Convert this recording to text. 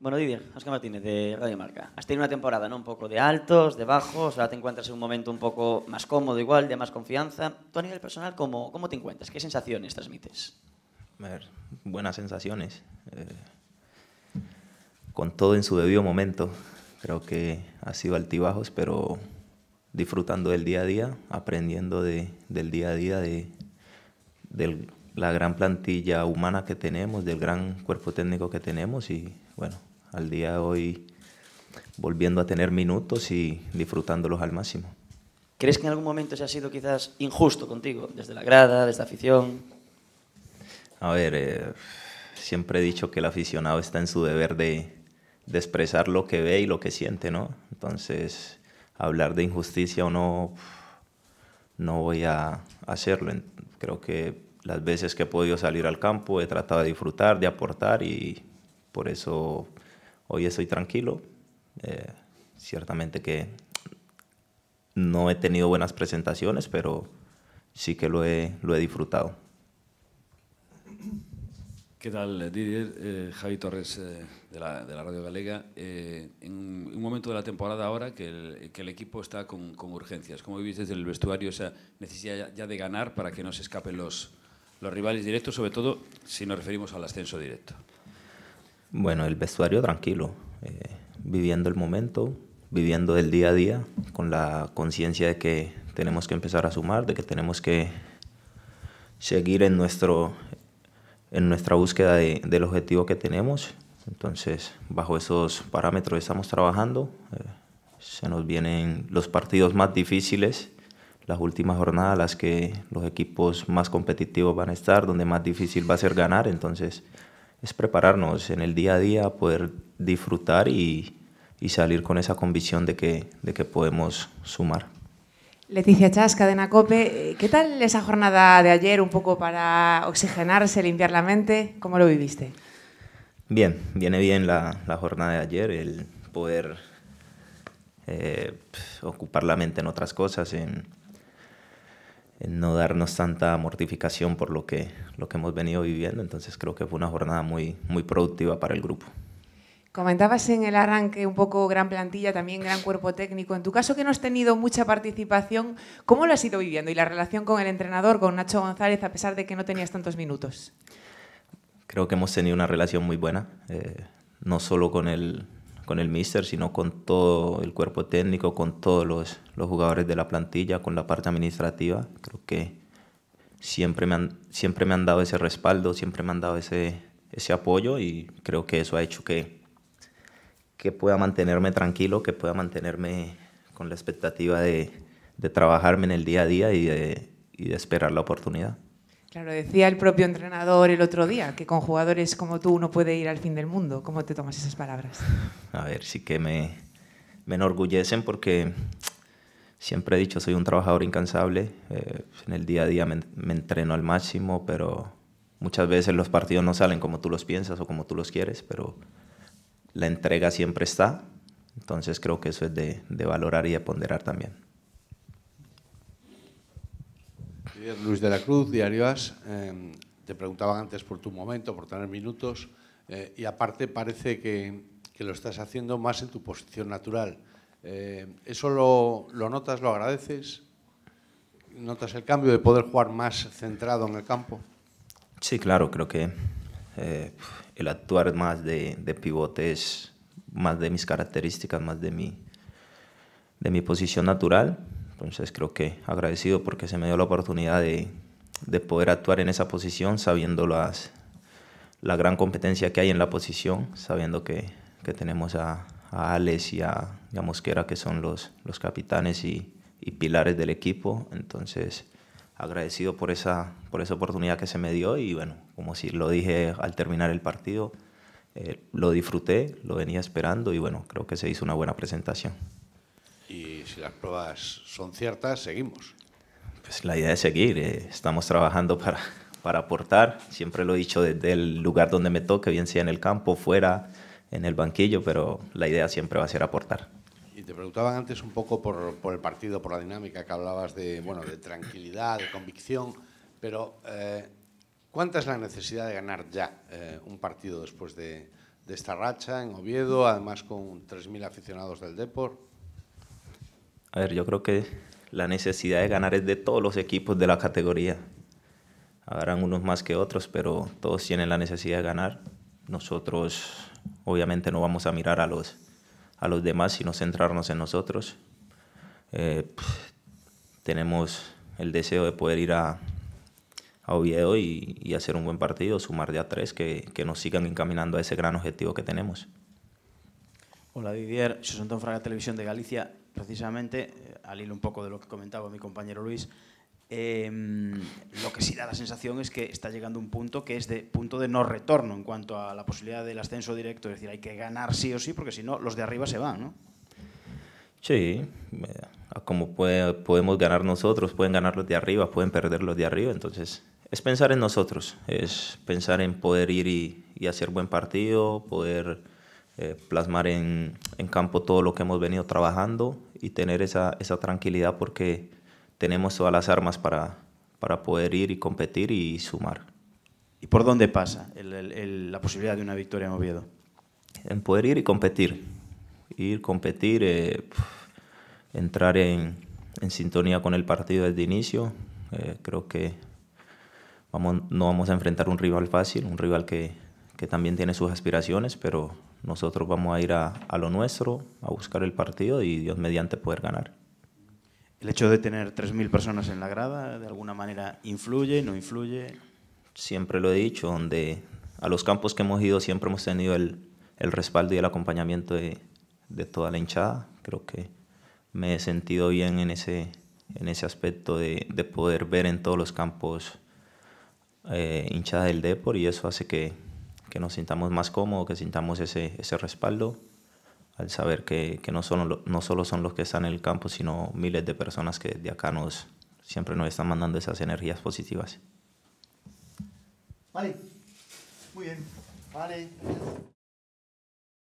Bueno, Didier, Oscar Martínez, de Radio Marca. Has tenido una temporada, ¿no? Un poco de altos, de bajos, ahora te encuentras en un momento un poco más cómodo igual, de más confianza. Tú a nivel personal, ¿cómo, cómo te encuentras? ¿Qué sensaciones transmites? A ver, buenas sensaciones. Eh, con todo en su debido momento. Creo que ha sido altibajos, pero disfrutando del día a día, aprendiendo de, del día a día, de, de la gran plantilla humana que tenemos, del gran cuerpo técnico que tenemos y, bueno, al día de hoy volviendo a tener minutos y disfrutándolos al máximo. ¿Crees que en algún momento se ha sido quizás injusto contigo, desde la grada, desde la afición? A ver, eh, siempre he dicho que el aficionado está en su deber de, de, expresar lo que ve y lo que siente, ¿no? Entonces, hablar de injusticia o no, no voy a hacerlo. Creo que las veces que he podido salir al campo he tratado de disfrutar, de aportar y por eso hoy estoy tranquilo. Eh, ciertamente que no he tenido buenas presentaciones, pero sí que lo he, lo he disfrutado. ¿Qué tal, Didier? Eh, Javi Torres, eh, de, la, Radio Galega. en un momento de la temporada ahora que el, equipo está con, urgencias, Como vivís desde el vestuario esa necesidad ya de ganar para que no se escapen los, los rivales directos, sobre todo si nos referimos al ascenso directo? Bueno, el vestuario tranquilo, eh, viviendo el momento, viviendo el día a día, con la conciencia de que tenemos que empezar a sumar, de que tenemos que seguir en, nuestro, en nuestra búsqueda del objetivo que tenemos. Entonces, bajo esos parámetros estamos trabajando. Eh, se nos vienen los partidos más difíciles, las últimas jornadas, las que los equipos más competitivos van a estar, donde más difícil va a ser ganar. Entonces, es prepararnos en el día a día, a poder disfrutar y, salir con esa convicción de que, de que podemos sumar. Leticia Chasca, de Nacope. Eh, ¿qué tal esa jornada de ayer un poco para oxigenarse, limpiar la mente? ¿Cómo lo viviste? Bien, viene bien la, jornada de ayer, el poder eh, ocupar la mente en otras cosas, en, no darnos tanta mortificación por lo que, lo que hemos venido viviendo. Entonces creo que fue una jornada muy, muy productiva para el grupo. Comentabas en el arranque un poco gran plantilla, también gran cuerpo técnico. En tu caso que no has tenido mucha participación, ¿cómo lo has ido viviendo y la relación con el entrenador, con Nacho González, a pesar de que no tenías tantos minutos? Creo que hemos tenido una relación muy buena, eh, no solo con el, con el míster, sino con todo el cuerpo técnico, con todos los, los, jugadores de la plantilla, con la parte administrativa. Creo que siempre me han, siempre me han dado ese respaldo, siempre me han dado ese, ese apoyo y creo que eso ha hecho que, que pueda mantenerme tranquilo, que pueda mantenerme con la expectativa de, de trabajarme en el día a día y de, y de esperar la oportunidad. Claro, decía el propio entrenador el otro día que con jugadores como tú uno puede ir al fin del mundo. ¿Cómo te tomas esas palabras? A ver, sí que me, enorgullecen porque siempre he dicho soy un trabajador incansable. Eh, en el día a día me, entreno al máximo, pero muchas veces los partidos no salen como tú los piensas o como tú los quieres, pero la entrega siempre está. Entonces creo que eso es de, de valorar y de ponderar también. Luis de la Cruz, Diario em, te preguntaban antes por tu momento, por tener minutos, eh, y aparte parece que, lo estás haciendo más en tu posición natural. Eh, ¿Eso lo, notas, lo agradeces? ¿Notas el cambio de poder jugar más centrado en el campo? Sí, claro, creo que eh, el actuar más de, de, pivote es más de mis características, más de de mi posición natural. Entonces creo que agradecido porque se me dio la oportunidad de, de poder actuar en esa posición sabiendo las, la gran competencia que hay en la posición, sabiendo que, que tenemos a, a Alex y a, Mosquera, que son los, los capitanes y, y, pilares del equipo. Entonces, agradecido por esa, por esa oportunidad que se me dio y bueno, como si lo dije al terminar el partido, eh, lo disfruté, lo venía esperando y bueno, creo que se hizo una buena presentación si las pruebas son ciertas, seguimos. Pues la idea es seguir. Eh, estamos trabajando para, para aportar. Siempre lo he dicho desde el lugar donde me toque, bien sea en el campo, fuera, en el banquillo, pero la idea siempre va a ser aportar. Y te preguntaban antes un poco por, por el partido, por la dinámica que hablabas de, bueno, de tranquilidad, de convicción, pero eh, ¿cuánta es la necesidad de ganar ya eh, un partido después de, esta racha en Oviedo, además con 3.000 aficionados del deporte a ver, yo creo que la necesidad de ganar es de todos los equipos de la categoría. Habrán unos más que otros, pero todos tienen la necesidad de ganar. Nosotros obviamente no vamos a mirar a los, a los demás, sino centrarnos en nosotros. Eh, tenemos el deseo de poder ir a, a Oviedo y, y, hacer un buen partido, sumar de a tres, que, que nos sigan encaminando a ese gran objetivo que tenemos. Hola Didier, soy Antón Fraga, Televisión de Galicia precisamente, eh, al hilo un poco de lo que comentaba mi compañero Luis, em, lo que sí da la sensación es que está llegando un punto que es de punto de no retorno en cuanto a la posibilidad del ascenso directo. Es decir, hay que ganar sí o sí, porque si no, los de arriba se van, ¿no? Sí, eh, como podemos ganar nosotros, pueden ganar los de arriba, pueden perder los de arriba. Entonces, es pensar en nosotros, es pensar en poder ir y hacer buen partido, poder eh, plasmar en, campo todo lo que hemos venido trabajando y tener esa, tranquilidad porque tenemos todas las armas para, para poder ir y competir y sumar. ¿Y por dónde pasa la posibilidad de una victoria en Oviedo? En poder ir y competir. Ir, competir, eh, entrar en, sintonía con el partido desde inicio. Eh, creo que vamos, no vamos a enfrentar un rival fácil, un rival que, que también tiene sus aspiraciones, pero nosotros vamos a ir a, lo nuestro, a buscar el partido y Dios mediante poder ganar. ¿El hecho de tener 3.000 personas en la grada de alguna manera influye, no influye? Siempre lo he dicho, donde a los campos que hemos ido siempre hemos tenido el, respaldo y el acompañamiento de, toda la hinchada. Creo que me he sentido bien en ese, en ese aspecto de, poder ver en todos los campos eh, hinchadas del Depor y eso hace que, que nos sintamos más cómodos, que sintamos ese, ese respaldo al saber que, que no, solo no solo son los que están en el campo, sino miles de personas que de acá nos, siempre nos están mandando esas energías positivas. muy bien.